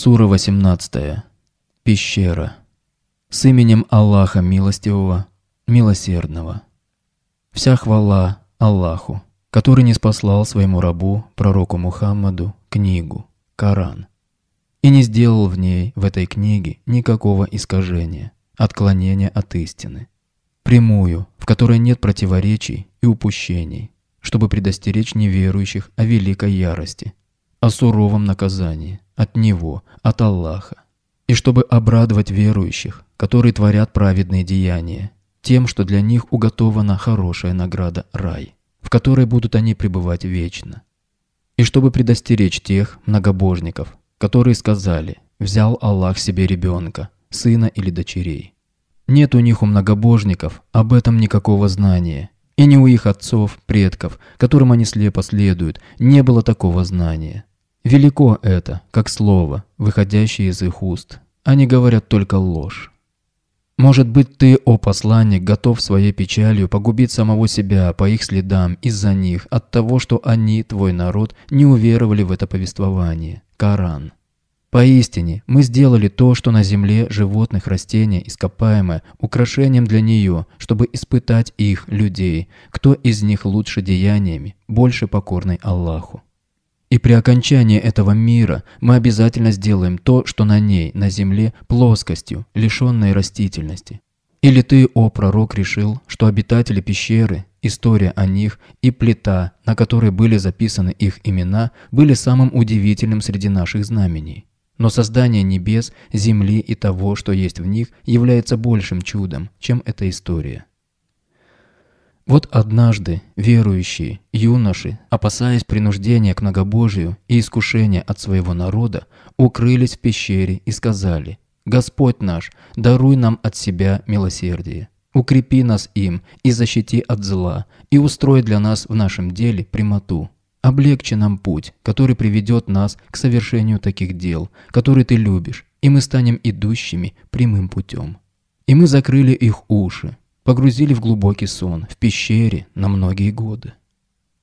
Сура 18. Пещера. С именем Аллаха Милостивого, Милосердного. Вся хвала Аллаху, который не спаслал своему рабу, пророку Мухаммаду, книгу, Коран, и не сделал в ней, в этой книге, никакого искажения, отклонения от истины, прямую, в которой нет противоречий и упущений, чтобы предостеречь неверующих о великой ярости, о суровом наказании от Него, от Аллаха, и чтобы обрадовать верующих, которые творят праведные деяния, тем, что для них уготована хорошая награда рай, в которой будут они пребывать вечно, и чтобы предостеречь тех многобожников, которые сказали «взял Аллах себе ребенка, сына или дочерей». Нет у них у многобожников об этом никакого знания, и ни у их отцов, предков, которым они слепо следуют, не было такого знания. Велико это, как слово, выходящее из их уст. Они говорят только ложь. Может быть, ты, о посланник, готов своей печалью погубить самого себя по их следам из-за них, от того, что они, твой народ, не уверовали в это повествование. Коран. Поистине, мы сделали то, что на земле животных растения ископаемое, украшением для нее, чтобы испытать их, людей, кто из них лучше деяниями, больше покорный Аллаху. И при окончании этого мира мы обязательно сделаем то, что на ней, на земле, плоскостью, лишенной растительности. Или ты, о пророк, решил, что обитатели пещеры, история о них и плита, на которой были записаны их имена, были самым удивительным среди наших знамений. Но создание небес, земли и того, что есть в них, является большим чудом, чем эта история. Вот однажды верующие, юноши, опасаясь принуждения к многобожию и искушения от своего народа, укрылись в пещере и сказали «Господь наш, даруй нам от себя милосердие, укрепи нас им и защити от зла, и устрой для нас в нашем деле прямоту». Облегчи нам путь, который приведет нас к совершению таких дел, которые ты любишь, и мы станем идущими прямым путем. И мы закрыли их уши, Погрузили в глубокий сон, в пещере, на многие годы.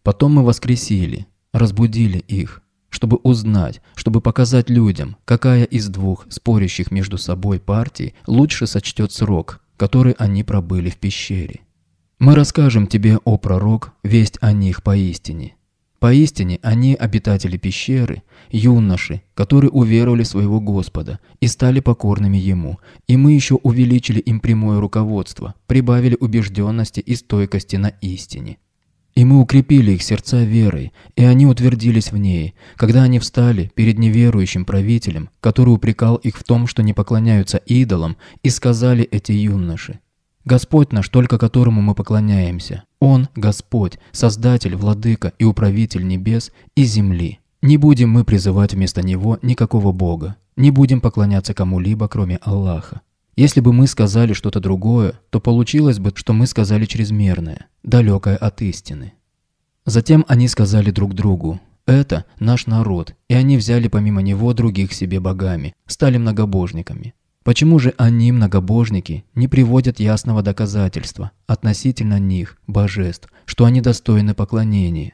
Потом мы воскресили, разбудили их, чтобы узнать, чтобы показать людям, какая из двух спорящих между собой партий лучше сочтет срок, который они пробыли в пещере. Мы расскажем тебе, о пророк, весть о них поистине, Поистине они обитатели пещеры, юноши, которые уверовали своего Господа и стали покорными Ему, и мы еще увеличили им прямое руководство, прибавили убежденности и стойкости на истине. И мы укрепили их сердца верой, и они утвердились в ней, когда они встали перед неверующим правителем, который упрекал их в том, что не поклоняются идолам, и сказали эти юноши, Господь наш, только которому мы поклоняемся. Он – Господь, Создатель, Владыка и Управитель небес и земли. Не будем мы призывать вместо Него никакого Бога. Не будем поклоняться кому-либо, кроме Аллаха. Если бы мы сказали что-то другое, то получилось бы, что мы сказали чрезмерное, далекое от истины. Затем они сказали друг другу, «Это наш народ», и они взяли помимо него других себе богами, стали многобожниками. Почему же они, многобожники, не приводят ясного доказательства относительно них, божеств, что они достойны поклонения?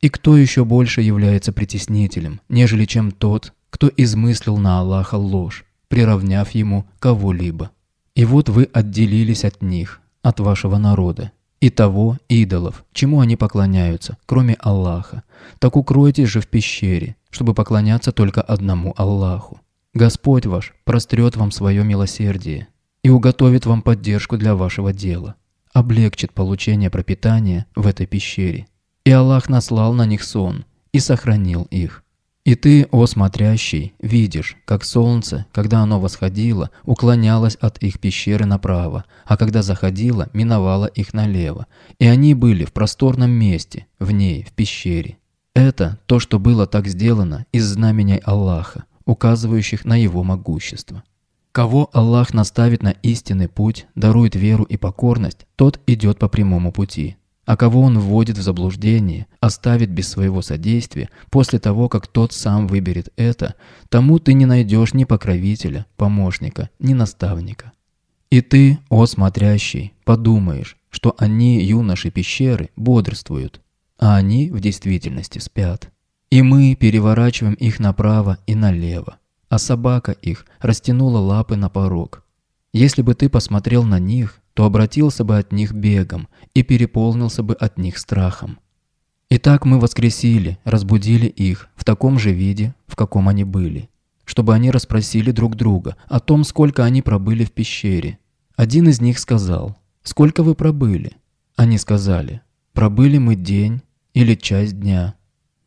И кто еще больше является притеснителем, нежели чем тот, кто измыслил на Аллаха ложь, приравняв ему кого-либо? И вот вы отделились от них, от вашего народа, и того идолов, чему они поклоняются, кроме Аллаха. Так укройтесь же в пещере, чтобы поклоняться только одному Аллаху. Господь ваш прострет вам свое милосердие и уготовит вам поддержку для вашего дела, облегчит получение пропитания в этой пещере. И Аллах наслал на них сон и сохранил их. И ты, о смотрящий, видишь, как солнце, когда оно восходило, уклонялось от их пещеры направо, а когда заходило, миновало их налево. И они были в просторном месте, в ней, в пещере. Это то, что было так сделано из знамений Аллаха указывающих на его могущество. Кого Аллах наставит на истинный путь, дарует веру и покорность, тот идет по прямому пути. А кого он вводит в заблуждение, оставит без своего содействия, после того, как тот сам выберет это, тому ты не найдешь ни покровителя, помощника, ни наставника. И ты, о смотрящий, подумаешь, что они, юноши пещеры, бодрствуют, а они в действительности спят. И мы переворачиваем их направо и налево, а собака их растянула лапы на порог. Если бы ты посмотрел на них, то обратился бы от них бегом и переполнился бы от них страхом. Итак, мы воскресили, разбудили их в таком же виде, в каком они были, чтобы они расспросили друг друга о том, сколько они пробыли в пещере. Один из них сказал, «Сколько вы пробыли?» Они сказали, «Пробыли мы день или часть дня».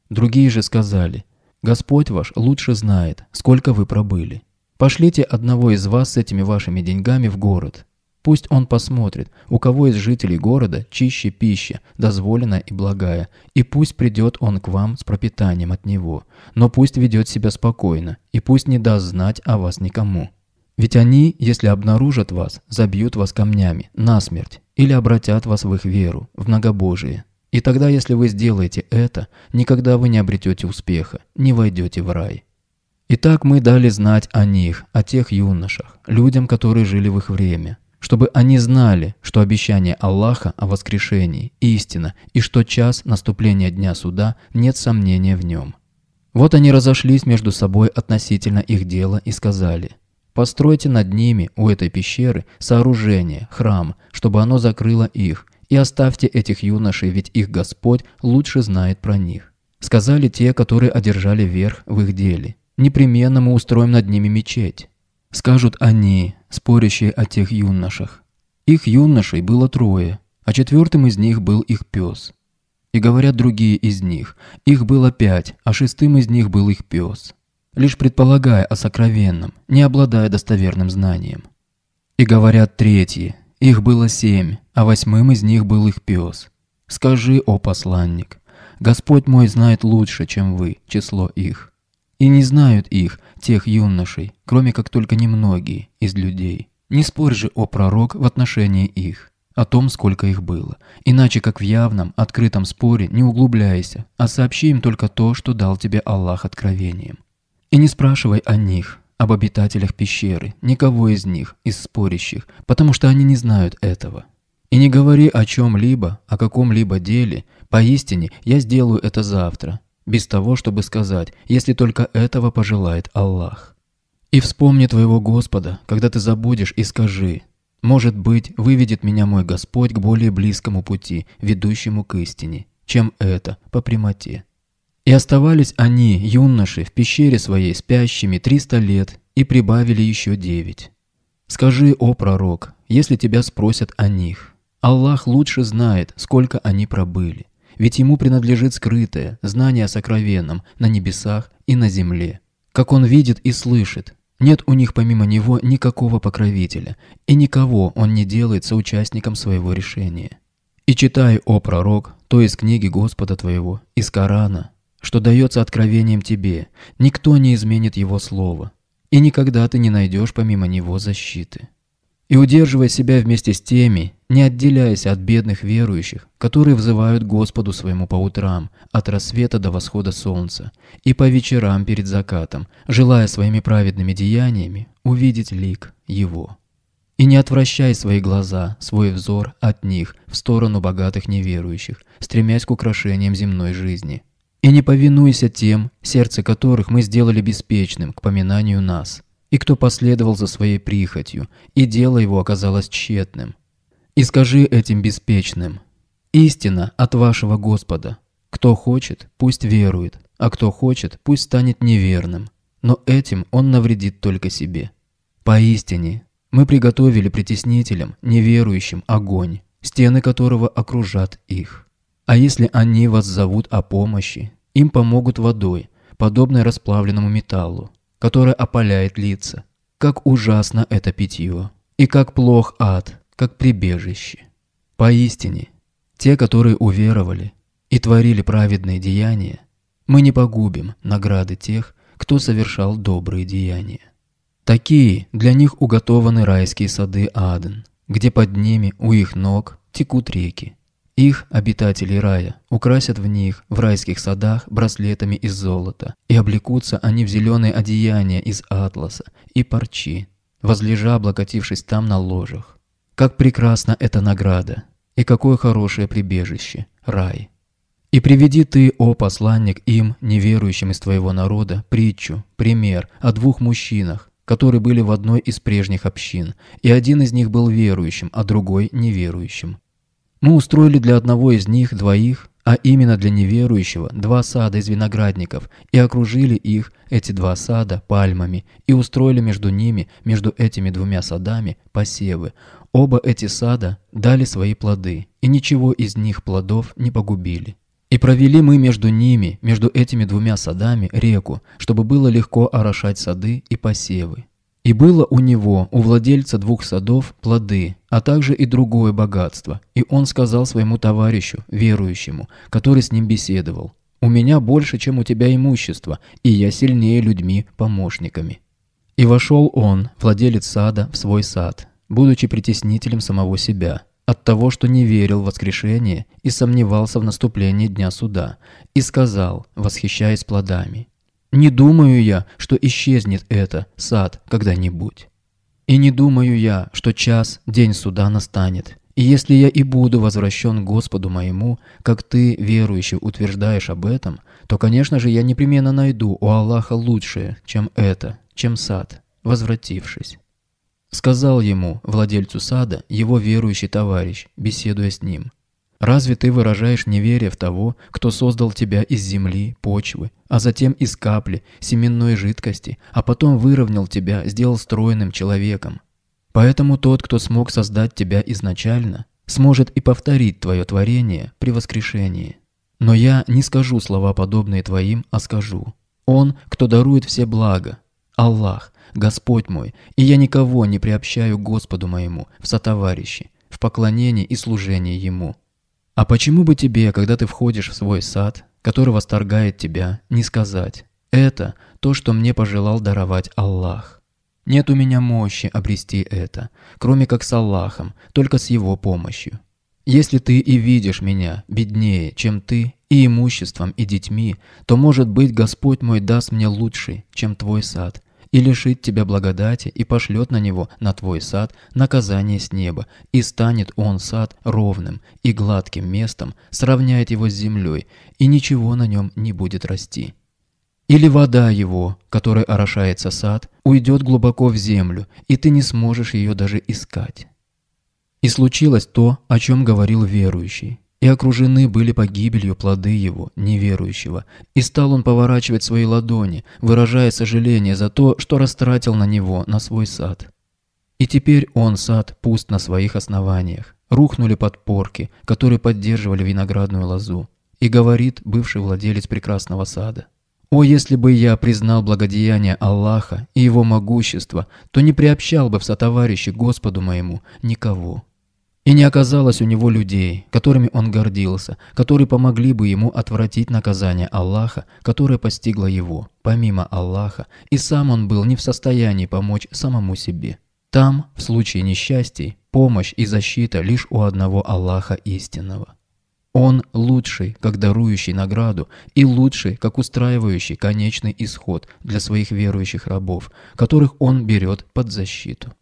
Другие же сказали, «Господь ваш лучше знает, сколько вы пробыли. Пошлите одного из вас с этими вашими деньгами в город. Пусть он посмотрит, у кого из жителей города чище пища, дозволенная и благая, и пусть придет он к вам с пропитанием от него, но пусть ведет себя спокойно, и пусть не даст знать о вас никому». Ведь они, если обнаружат вас, забьют вас камнями, насмерть, или обратят вас в их веру, в многобожие. И тогда, если вы сделаете это, никогда вы не обретете успеха, не войдете в рай. Итак, мы дали знать о них, о тех юношах, людям, которые жили в их время, чтобы они знали, что обещание Аллаха о воскрешении – истина, и что час наступления Дня Суда нет сомнения в нем. Вот они разошлись между собой относительно их дела и сказали, «Постройте над ними, у этой пещеры, сооружение, храм, чтобы оно закрыло их, и оставьте этих юношей, ведь их Господь лучше знает про них. Сказали те, которые одержали верх в их деле. Непременно мы устроим над ними мечеть. Скажут они, спорящие о тех юношах. Их юношей было трое, а четвертым из них был их пес. И говорят другие из них, их было пять, а шестым из них был их пес. Лишь предполагая о сокровенном, не обладая достоверным знанием. И говорят третьи, их было семь, а восьмым из них был их пес. Скажи, о посланник, Господь мой знает лучше, чем вы, число их. И не знают их, тех юношей, кроме как только немногие из людей. Не спорь же, о пророк, в отношении их, о том, сколько их было. Иначе, как в явном, открытом споре, не углубляйся, а сообщи им только то, что дал тебе Аллах откровением. И не спрашивай о них, об обитателях пещеры, никого из них, из спорящих, потому что они не знают этого. И не говори о чем-либо, о каком-либо деле, поистине я сделаю это завтра, без того, чтобы сказать, если только этого пожелает Аллах. И вспомни твоего Господа, когда ты забудешь, и скажи, «Может быть, выведет меня мой Господь к более близкому пути, ведущему к истине, чем это по прямоте». И оставались они, юноши, в пещере своей спящими триста лет и прибавили еще девять. Скажи, о пророк, если тебя спросят о них. Аллах лучше знает, сколько они пробыли. Ведь ему принадлежит скрытое, знание о сокровенном, на небесах и на земле. Как он видит и слышит. Нет у них помимо него никакого покровителя, и никого он не делает соучастником своего решения. И читай, о пророк, то из книги Господа твоего, из Корана, что дается откровением тебе. Никто не изменит его слово. И никогда ты не найдешь помимо него защиты. И удерживай себя вместе с теми, не отделяясь от бедных верующих, которые взывают Господу своему по утрам, от рассвета до восхода солнца, и по вечерам перед закатом, желая своими праведными деяниями увидеть лик Его. И не отвращай свои глаза, свой взор от них в сторону богатых неверующих, стремясь к украшениям земной жизни – и не повинуйся тем, сердце которых мы сделали беспечным к поминанию нас, и кто последовал за своей прихотью, и дело его оказалось тщетным. И скажи этим беспечным, «Истина от вашего Господа. Кто хочет, пусть верует, а кто хочет, пусть станет неверным, но этим он навредит только себе. Поистине, мы приготовили притеснителям, неверующим, огонь, стены которого окружат их». А если они вас зовут о помощи, им помогут водой, подобной расплавленному металлу, которая опаляет лица. Как ужасно это питье. И как плох ад, как прибежище. Поистине, те, которые уверовали и творили праведные деяния, мы не погубим награды тех, кто совершал добрые деяния. Такие для них уготованы райские сады Аден, где под ними у их ног текут реки, их, обитатели рая, украсят в них, в райских садах, браслетами из золота, и облекутся они в зеленые одеяния из атласа и парчи, возлежа, облокотившись там на ложах. Как прекрасна эта награда, и какое хорошее прибежище, рай. И приведи ты, о посланник, им, неверующим из твоего народа, притчу, пример о двух мужчинах, которые были в одной из прежних общин, и один из них был верующим, а другой – неверующим. Мы устроили для одного из них двоих, а именно для неверующего, два сада из виноградников, и окружили их, эти два сада, пальмами, и устроили между ними, между этими двумя садами, посевы. Оба эти сада дали свои плоды, и ничего из них плодов не погубили. И провели мы между ними, между этими двумя садами, реку, чтобы было легко орошать сады и посевы. И было у него, у владельца двух садов, плоды, а также и другое богатство. И он сказал своему товарищу, верующему, который с ним беседовал, «У меня больше, чем у тебя имущество, и я сильнее людьми-помощниками». И вошел он, владелец сада, в свой сад, будучи притеснителем самого себя, от того, что не верил в воскрешение и сомневался в наступлении дня суда, и сказал, восхищаясь плодами, не думаю я, что исчезнет это, сад, когда-нибудь. И не думаю я, что час, день суда настанет. И если я и буду возвращен Господу моему, как ты, верующий, утверждаешь об этом, то, конечно же, я непременно найду у Аллаха лучшее, чем это, чем сад, возвратившись. Сказал ему, владельцу сада, его верующий товарищ, беседуя с ним – Разве ты выражаешь неверие в того, кто создал тебя из земли, почвы, а затем из капли, семенной жидкости, а потом выровнял тебя, сделал стройным человеком? Поэтому тот, кто смог создать тебя изначально, сможет и повторить твое творение при воскрешении. Но я не скажу слова, подобные твоим, а скажу. Он, кто дарует все блага, Аллах, Господь мой, и я никого не приобщаю Господу моему в сотоварищи, в поклонении и служении Ему. А почему бы тебе, когда ты входишь в свой сад, который восторгает тебя, не сказать «это то, что мне пожелал даровать Аллах». Нет у меня мощи обрести это, кроме как с Аллахом, только с Его помощью. Если ты и видишь меня беднее, чем ты, и имуществом, и детьми, то, может быть, Господь мой даст мне лучший, чем твой сад, и лишит тебя благодати, и пошлет на него, на твой сад, наказание с неба, и станет он сад ровным и гладким местом, сравняет его с землей, и ничего на нем не будет расти. Или вода его, которой орошается сад, уйдет глубоко в землю, и ты не сможешь ее даже искать. И случилось то, о чем говорил верующий и окружены были погибелью плоды его, неверующего. И стал он поворачивать свои ладони, выражая сожаление за то, что растратил на него, на свой сад. И теперь он, сад, пуст на своих основаниях. Рухнули подпорки, которые поддерживали виноградную лозу. И говорит бывший владелец прекрасного сада. «О, если бы я признал благодеяние Аллаха и его могущество, то не приобщал бы в сотоварище Господу моему никого». И не оказалось у него людей, которыми он гордился, которые помогли бы ему отвратить наказание Аллаха, которое постигло его, помимо Аллаха, и сам он был не в состоянии помочь самому себе. Там, в случае несчастий, помощь и защита лишь у одного Аллаха истинного. Он лучший, как дарующий награду, и лучший, как устраивающий конечный исход для своих верующих рабов, которых он берет под защиту.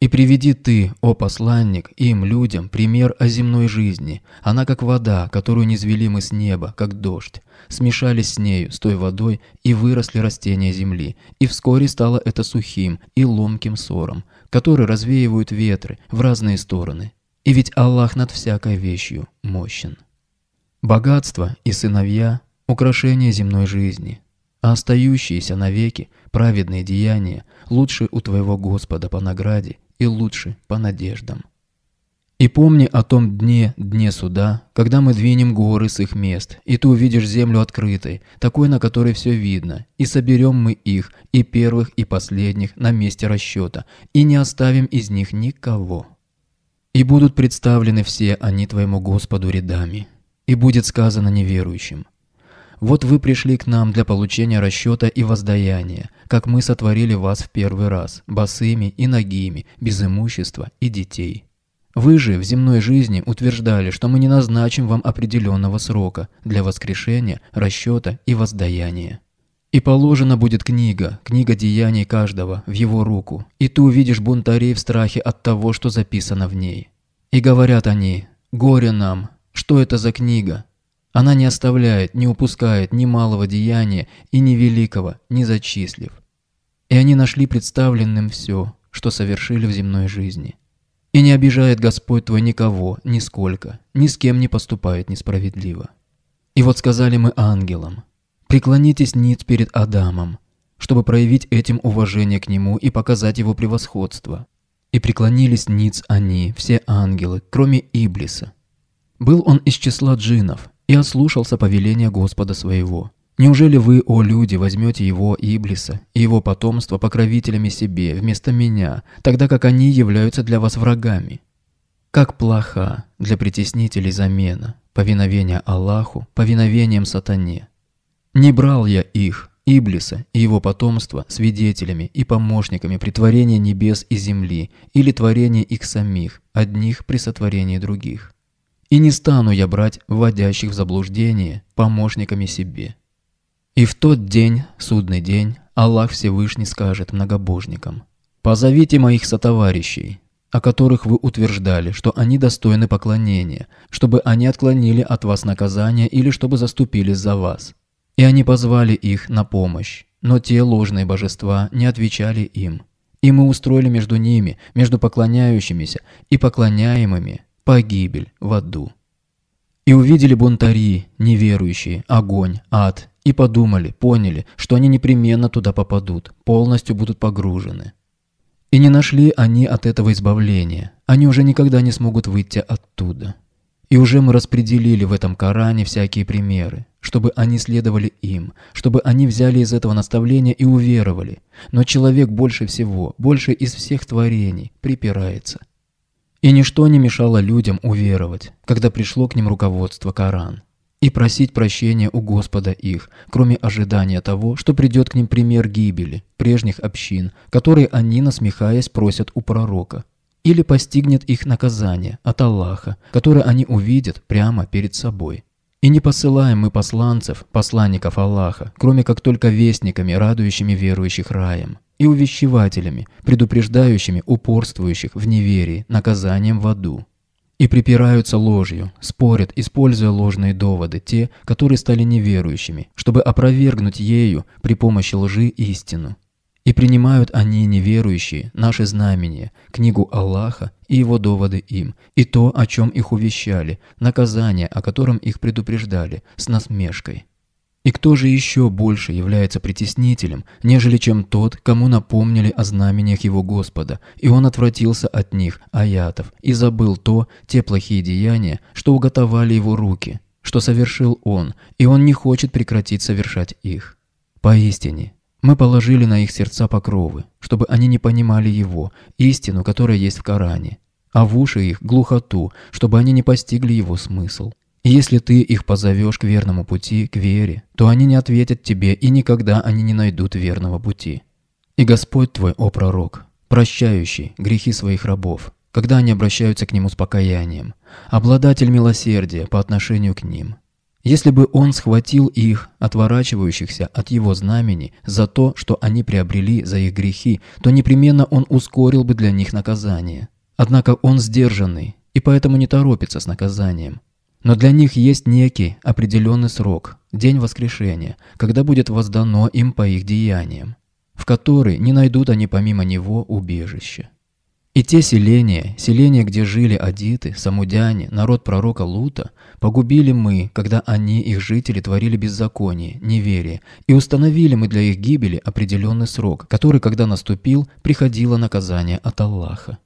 И приведи ты, о посланник, им, людям, пример о земной жизни. Она как вода, которую низвели мы с неба, как дождь. Смешались с нею, с той водой, и выросли растения земли. И вскоре стало это сухим и ломким сором, который развеивают ветры в разные стороны. И ведь Аллах над всякой вещью мощен. Богатство и сыновья – украшение земной жизни, а остающиеся навеки праведные деяния лучше у твоего Господа по награде, и лучше по надеждам. И помни о том дне, дне суда, когда мы двинем горы с их мест, и ты увидишь землю открытой, такой, на которой все видно, и соберем мы их, и первых, и последних, на месте расчета, и не оставим из них никого. И будут представлены все они твоему Господу рядами, и будет сказано неверующим – вот вы пришли к нам для получения расчета и воздаяния, как мы сотворили вас в первый раз, босыми и ногими, без имущества и детей. Вы же в земной жизни утверждали, что мы не назначим вам определенного срока для воскрешения, расчета и воздаяния. И положена будет книга, книга деяний каждого, в его руку, и ты увидишь бунтарей в страхе от того, что записано в ней. И говорят они, «Горе нам! Что это за книга? Она не оставляет, не упускает ни малого деяния и ни великого, не зачислив. И они нашли представленным все, что совершили в земной жизни. И не обижает Господь твой никого, нисколько, ни с кем не поступает несправедливо. И вот сказали мы ангелам, преклонитесь ниц перед Адамом, чтобы проявить этим уважение к нему и показать его превосходство. И преклонились ниц они, все ангелы, кроме Иблиса. Был он из числа джинов, и ослушался повеления Господа своего. Неужели вы, о люди, возьмете его Иблиса и его потомство покровителями себе вместо меня, тогда как они являются для вас врагами? Как плоха для притеснителей замена, повиновение Аллаху, повиновением сатане. Не брал я их, Иблиса и его потомство свидетелями и помощниками при небес и земли или творения их самих, одних при сотворении других. И не стану я брать вводящих в заблуждение помощниками себе. И в тот день, судный день, Аллах Всевышний скажет многобожникам, «Позовите моих сотоварищей, о которых вы утверждали, что они достойны поклонения, чтобы они отклонили от вас наказание или чтобы заступились за вас. И они позвали их на помощь, но те ложные божества не отвечали им. И мы устроили между ними, между поклоняющимися и поклоняемыми, погибель в аду. И увидели бунтари, неверующие, огонь, ад, и подумали, поняли, что они непременно туда попадут, полностью будут погружены. И не нашли они от этого избавления, они уже никогда не смогут выйти оттуда. И уже мы распределили в этом Коране всякие примеры, чтобы они следовали им, чтобы они взяли из этого наставления и уверовали. Но человек больше всего, больше из всех творений, припирается – и ничто не мешало людям уверовать, когда пришло к ним руководство Коран, и просить прощения у Господа их, кроме ожидания того, что придет к ним пример гибели прежних общин, которые они, насмехаясь, просят у пророка, или постигнет их наказание от Аллаха, которое они увидят прямо перед собой. И не посылаем мы посланцев, посланников Аллаха, кроме как только вестниками, радующими верующих раем и увещевателями, предупреждающими упорствующих в неверии, наказанием в аду. И припираются ложью, спорят, используя ложные доводы, те, которые стали неверующими, чтобы опровергнуть ею при помощи лжи истину. И принимают они, неверующие, наши знамения, книгу Аллаха и его доводы им, и то, о чем их увещали, наказание, о котором их предупреждали, с насмешкой. И кто же еще больше является притеснителем, нежели чем тот, кому напомнили о знамениях его Господа, и он отвратился от них, аятов, и забыл то, те плохие деяния, что уготовали его руки, что совершил он, и он не хочет прекратить совершать их. Поистине, мы положили на их сердца покровы, чтобы они не понимали его, истину, которая есть в Коране, а в уши их глухоту, чтобы они не постигли его смысл если ты их позовешь к верному пути, к вере, то они не ответят тебе, и никогда они не найдут верного пути. И Господь твой, о пророк, прощающий грехи своих рабов, когда они обращаются к Нему с покаянием, обладатель милосердия по отношению к ним. Если бы Он схватил их, отворачивающихся от Его знамени, за то, что они приобрели за их грехи, то непременно Он ускорил бы для них наказание. Однако Он сдержанный, и поэтому не торопится с наказанием, но для них есть некий определенный срок, день воскрешения, когда будет воздано им по их деяниям, в который не найдут они помимо него убежище. И те селения, селения, где жили адиты, самудяне, народ пророка Лута, погубили мы, когда они, их жители, творили беззаконие, неверие, и установили мы для их гибели определенный срок, который, когда наступил, приходило наказание от Аллаха.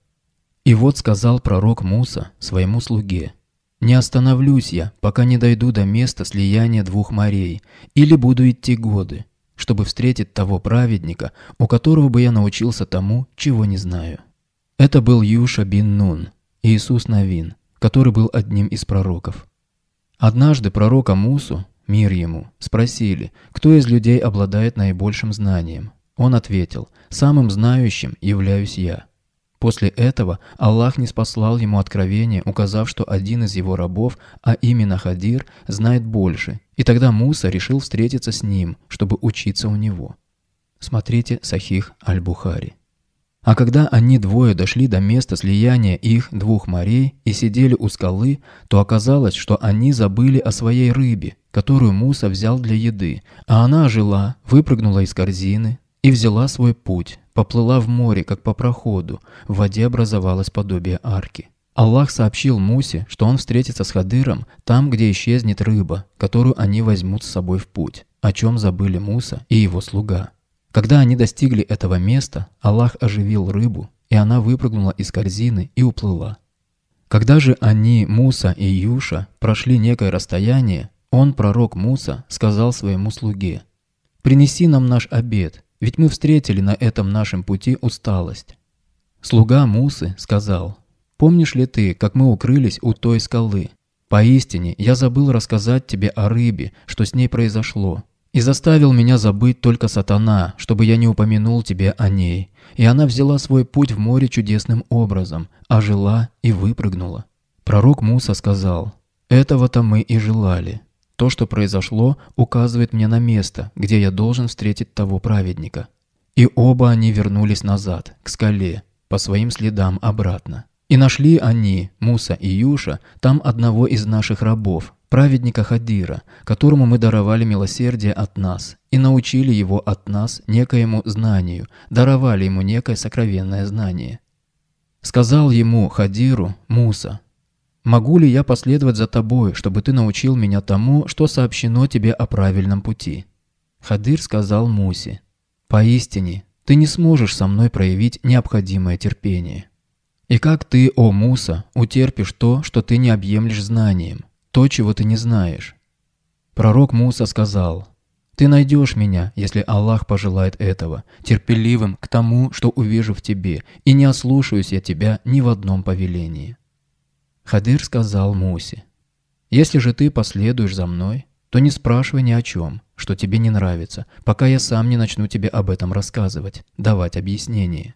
И вот сказал пророк Муса своему слуге – не остановлюсь я, пока не дойду до места слияния двух морей, или буду идти годы, чтобы встретить того праведника, у которого бы я научился тому, чего не знаю. Это был Юша бин Нун, Иисус Навин, который был одним из пророков. Однажды пророка Мусу, мир ему, спросили, кто из людей обладает наибольшим знанием. Он ответил, «Самым знающим являюсь я». После этого Аллах не спаслал ему откровение, указав, что один из его рабов, а именно Хадир, знает больше, и тогда Муса решил встретиться с ним, чтобы учиться у него. Смотрите Сахих Аль-Бухари. А когда они двое дошли до места слияния их двух морей и сидели у скалы, то оказалось, что они забыли о своей рыбе, которую Муса взял для еды, а она жила, выпрыгнула из корзины и взяла свой путь, Поплыла в море, как по проходу. В воде образовалось подобие арки. Аллах сообщил Мусе, что он встретится с Хадыром там, где исчезнет рыба, которую они возьмут с собой в путь, о чем забыли Муса и его слуга. Когда они достигли этого места, Аллах оживил рыбу, и она выпрыгнула из корзины и уплыла. Когда же они, Муса и Юша, прошли некое расстояние, он, пророк Муса, сказал своему слуге, «Принеси нам наш обед, ведь мы встретили на этом нашем пути усталость. Слуга Мусы сказал, «Помнишь ли ты, как мы укрылись у той скалы? Поистине, я забыл рассказать тебе о рыбе, что с ней произошло. И заставил меня забыть только сатана, чтобы я не упомянул тебе о ней. И она взяла свой путь в море чудесным образом, ожила и выпрыгнула». Пророк Муса сказал, «Этого-то мы и желали». То, что произошло, указывает мне на место, где я должен встретить того праведника. И оба они вернулись назад, к скале, по своим следам обратно. И нашли они, Муса и Юша, там одного из наших рабов, праведника Хадира, которому мы даровали милосердие от нас, и научили его от нас некоему знанию, даровали ему некое сокровенное знание. Сказал ему Хадиру Муса, Могу ли я последовать за тобой, чтобы ты научил меня тому, что сообщено тебе о правильном пути?» Хадыр сказал Мусе: «Поистине, ты не сможешь со мной проявить необходимое терпение. И как ты, о Муса, утерпишь то, что ты не объемлешь знанием, то, чего ты не знаешь?» Пророк Муса сказал, «Ты найдешь меня, если Аллах пожелает этого, терпеливым к тому, что увижу в тебе, и не ослушаюсь я тебя ни в одном повелении». Хадыр сказал Мусе, «Если же ты последуешь за мной, то не спрашивай ни о чем, что тебе не нравится, пока я сам не начну тебе об этом рассказывать, давать объяснение».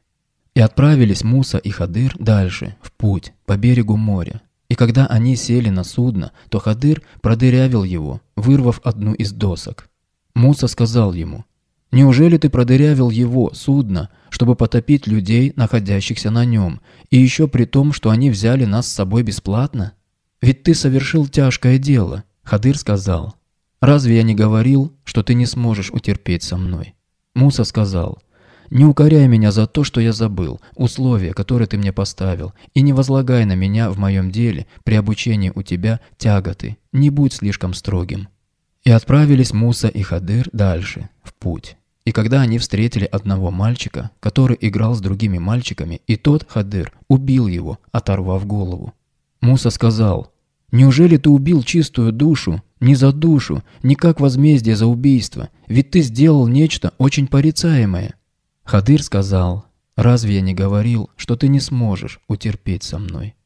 И отправились Муса и Хадыр дальше, в путь, по берегу моря. И когда они сели на судно, то Хадыр продырявил его, вырвав одну из досок. Муса сказал ему, Неужели ты продырявил его, судно, чтобы потопить людей, находящихся на нем, и еще при том, что они взяли нас с собой бесплатно? Ведь ты совершил тяжкое дело, Хадыр сказал. Разве я не говорил, что ты не сможешь утерпеть со мной? Муса сказал. Не укоряй меня за то, что я забыл, условия, которые ты мне поставил, и не возлагай на меня в моем деле при обучении у тебя тяготы, не будь слишком строгим. И отправились Муса и Хадыр дальше, в путь. И когда они встретили одного мальчика, который играл с другими мальчиками, и тот, Хадыр, убил его, оторвав голову. Муса сказал, «Неужели ты убил чистую душу? Не за душу, не как возмездие за убийство, ведь ты сделал нечто очень порицаемое». Хадыр сказал, «Разве я не говорил, что ты не сможешь утерпеть со мной?»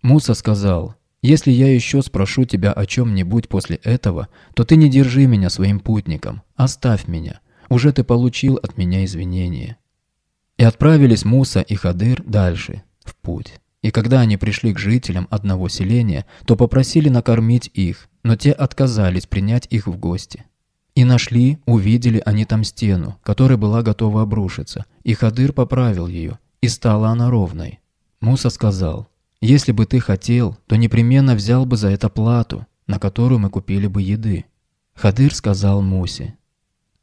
Муса сказал, если я еще спрошу тебя о чем-нибудь после этого, то ты не держи меня своим путником, оставь меня. Уже ты получил от меня извинения». И отправились Муса и Хадыр дальше, в путь. И когда они пришли к жителям одного селения, то попросили накормить их, но те отказались принять их в гости. И нашли, увидели они там стену, которая была готова обрушиться, и Хадыр поправил ее, и стала она ровной. Муса сказал, если бы ты хотел, то непременно взял бы за это плату, на которую мы купили бы еды. Хадыр сказал Мусе.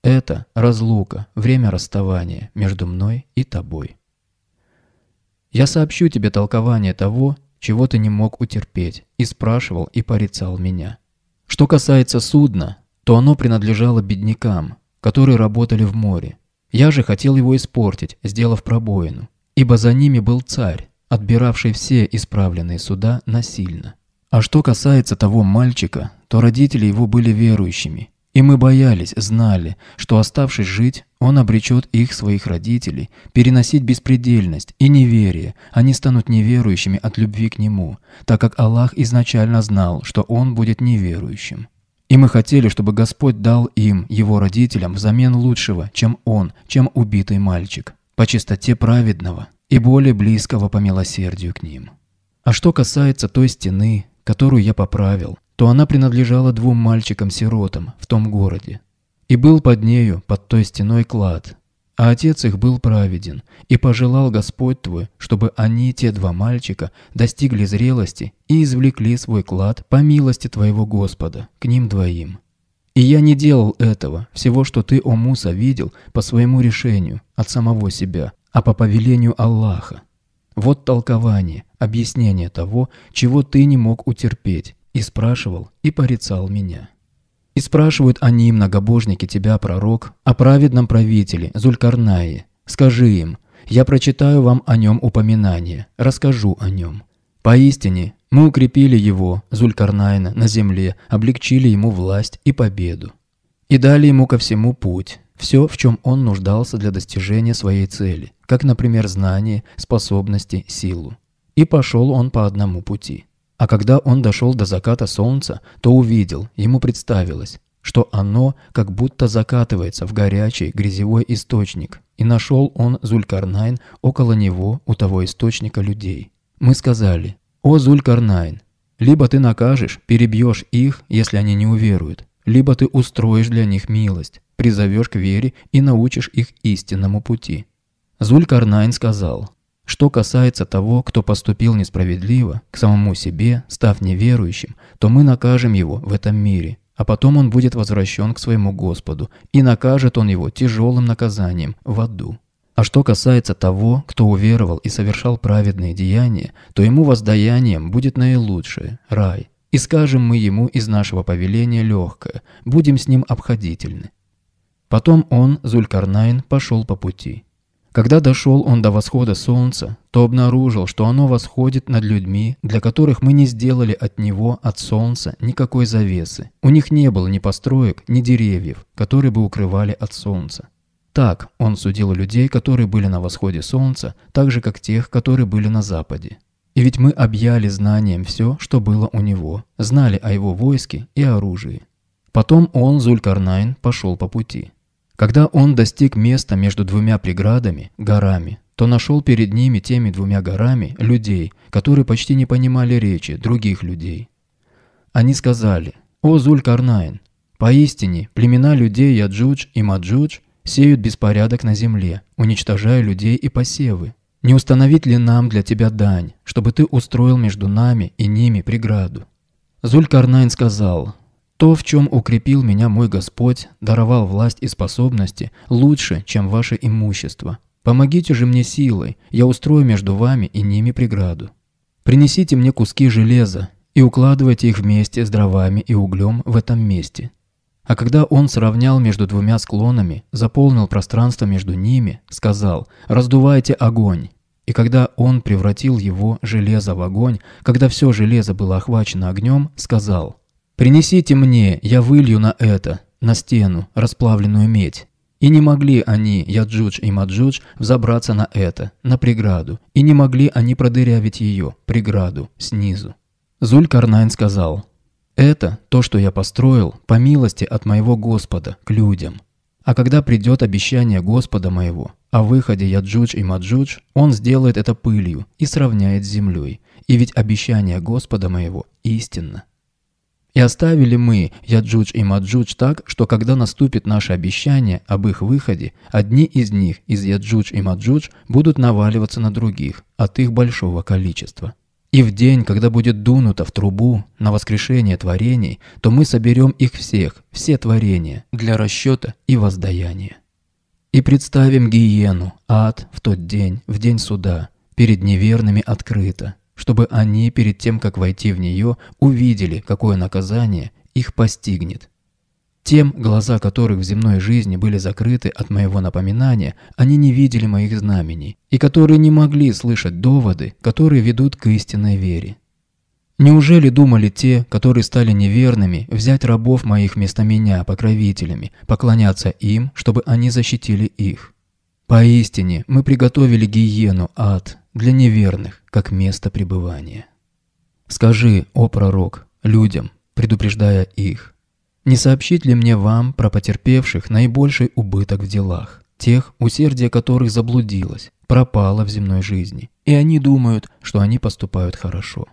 Это разлука, время расставания между мной и тобой. Я сообщу тебе толкование того, чего ты не мог утерпеть, и спрашивал и порицал меня. Что касается судна, то оно принадлежало беднякам, которые работали в море. Я же хотел его испортить, сделав пробоину, ибо за ними был царь, отбиравший все исправленные суда насильно. А что касается того мальчика, то родители его были верующими, и мы боялись, знали, что оставшись жить, он обречет их, своих родителей, переносить беспредельность и неверие, они станут неверующими от любви к нему, так как Аллах изначально знал, что он будет неверующим. И мы хотели, чтобы Господь дал им, его родителям, взамен лучшего, чем он, чем убитый мальчик, по чистоте праведного, и более близкого по милосердию к ним. А что касается той стены, которую я поправил, то она принадлежала двум мальчикам-сиротам в том городе. И был под нею, под той стеной, клад. А отец их был праведен, и пожелал Господь твой, чтобы они, те два мальчика, достигли зрелости и извлекли свой клад по милости твоего Господа к ним двоим. И я не делал этого, всего, что ты, о Муса, видел по своему решению от самого себя, а по повелению Аллаха. Вот толкование, объяснение того, чего ты не мог утерпеть, и спрашивал, и порицал меня. И спрашивают они, многобожники, тебя, пророк, о праведном правителе, Зулькарнаи. Скажи им, я прочитаю вам о нем упоминание, расскажу о нем. Поистине, мы укрепили его, Зулькарнайна, на земле, облегчили ему власть и победу. И дали ему ко всему путь, все, в чем он нуждался для достижения своей цели, как, например, знание, способности, силу. И пошел он по одному пути. А когда он дошел до заката солнца, то увидел, ему представилось, что оно как будто закатывается в горячий грязевой источник, и нашел он Зулькарнайн около него у того источника людей. Мы сказали, «О, Зулькарнайн, либо ты накажешь, перебьешь их, если они не уверуют, либо ты устроишь для них милость, призовешь к вере и научишь их истинному пути. Зулькарнайн сказал, что касается того, кто поступил несправедливо к самому себе, став неверующим, то мы накажем его в этом мире, а потом он будет возвращен к своему Господу, и накажет он его тяжелым наказанием в аду. А что касается того, кто уверовал и совершал праведные деяния, то ему воздаянием будет наилучшее – рай. И скажем мы ему из нашего повеления легкое, будем с ним обходительны. Потом он, Зулькарнайн, пошел по пути. Когда дошел он до восхода солнца, то обнаружил, что оно восходит над людьми, для которых мы не сделали от него, от солнца, никакой завесы. У них не было ни построек, ни деревьев, которые бы укрывали от солнца. Так он судил людей, которые были на восходе солнца, так же, как тех, которые были на западе. И ведь мы объяли знанием все, что было у него, знали о его войске и оружии. Потом он, Зулькарнайн, пошел по пути. Когда он достиг места между двумя преградами, горами, то нашел перед ними теми двумя горами людей, которые почти не понимали речи других людей. Они сказали «О Зуль Зулькарнайн, поистине племена людей Яджудж и Маджудж сеют беспорядок на земле, уничтожая людей и посевы. Не установить ли нам для тебя дань, чтобы ты устроил между нами и ними преграду?» Зуль Зулькарнайн сказал то, в чем укрепил меня мой Господь, даровал власть и способности лучше, чем ваше имущество. Помогите же мне силой, я устрою между вами и ними преграду. Принесите мне куски железа и укладывайте их вместе с дровами и углем в этом месте. А когда он сравнял между двумя склонами, заполнил пространство между ними, сказал «раздувайте огонь». И когда он превратил его железо в огонь, когда все железо было охвачено огнем, сказал – «Принесите мне, я вылью на это, на стену, расплавленную медь». И не могли они, Яджудж и Маджудж, взобраться на это, на преграду. И не могли они продырявить ее, преграду, снизу. Зулькарнайн сказал, «Это, то, что я построил, по милости от моего Господа, к людям. А когда придет обещание Господа моего, о выходе Яджудж и Маджудж, он сделает это пылью и сравняет с землей. И ведь обещание Господа моего истинно». И оставили мы, Яджудж и Маджудж, так, что когда наступит наше обещание об их выходе, одни из них, из Яджудж и Маджудж, будут наваливаться на других от их большого количества. И в день, когда будет дунуто в трубу на воскрешение творений, то мы соберем их всех, все творения, для расчета и воздаяния. И представим гиену, ад, в тот день, в день суда, перед неверными открыто, чтобы они перед тем, как войти в нее, увидели, какое наказание их постигнет. Тем, глаза которых в земной жизни были закрыты от моего напоминания, они не видели моих знамений, и которые не могли слышать доводы, которые ведут к истинной вере. Неужели думали те, которые стали неверными, взять рабов моих вместо меня покровителями, поклоняться им, чтобы они защитили их? Поистине, мы приготовили гиену, ад, для неверных, как место пребывания. Скажи, о пророк, людям, предупреждая их, не сообщить ли мне вам про потерпевших наибольший убыток в делах, тех, усердие которых заблудилось, пропало в земной жизни, и они думают, что они поступают хорошо.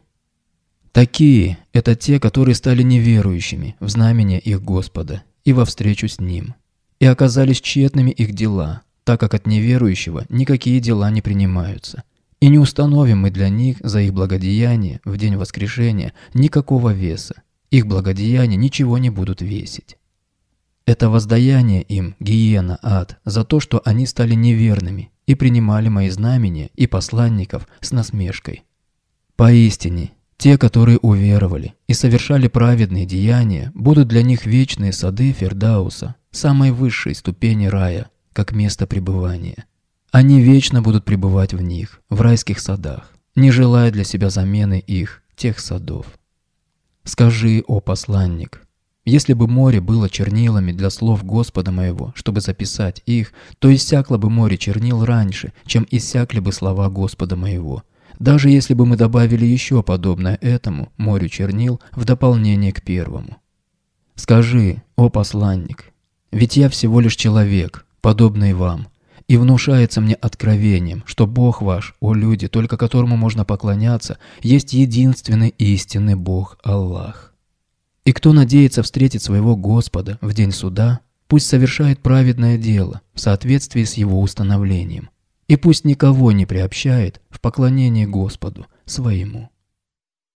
Такие – это те, которые стали неверующими в знамение их Господа и во встречу с Ним, и оказались тщетными их дела, так как от неверующего никакие дела не принимаются. И не установим мы для них за их благодеяние в день воскрешения никакого веса. Их благодеяния ничего не будут весить. Это воздаяние им, гиена, ад, за то, что они стали неверными и принимали мои знамения и посланников с насмешкой. Поистине, те, которые уверовали и совершали праведные деяния, будут для них вечные сады Фердауса, самой высшей ступени рая, как место пребывания. Они вечно будут пребывать в них, в райских садах, не желая для себя замены их, тех садов. Скажи, о посланник, если бы море было чернилами для слов Господа моего, чтобы записать их, то иссякло бы море чернил раньше, чем иссякли бы слова Господа моего. Даже если бы мы добавили еще подобное этому, морю чернил, в дополнение к первому. Скажи, о посланник, ведь я всего лишь человек, подобный вам, и внушается мне откровением, что Бог ваш, о люди, только которому можно поклоняться, есть единственный истинный Бог Аллах. И кто надеется встретить своего Господа в день суда, пусть совершает праведное дело в соответствии с его установлением, и пусть никого не приобщает в поклонении Господу своему.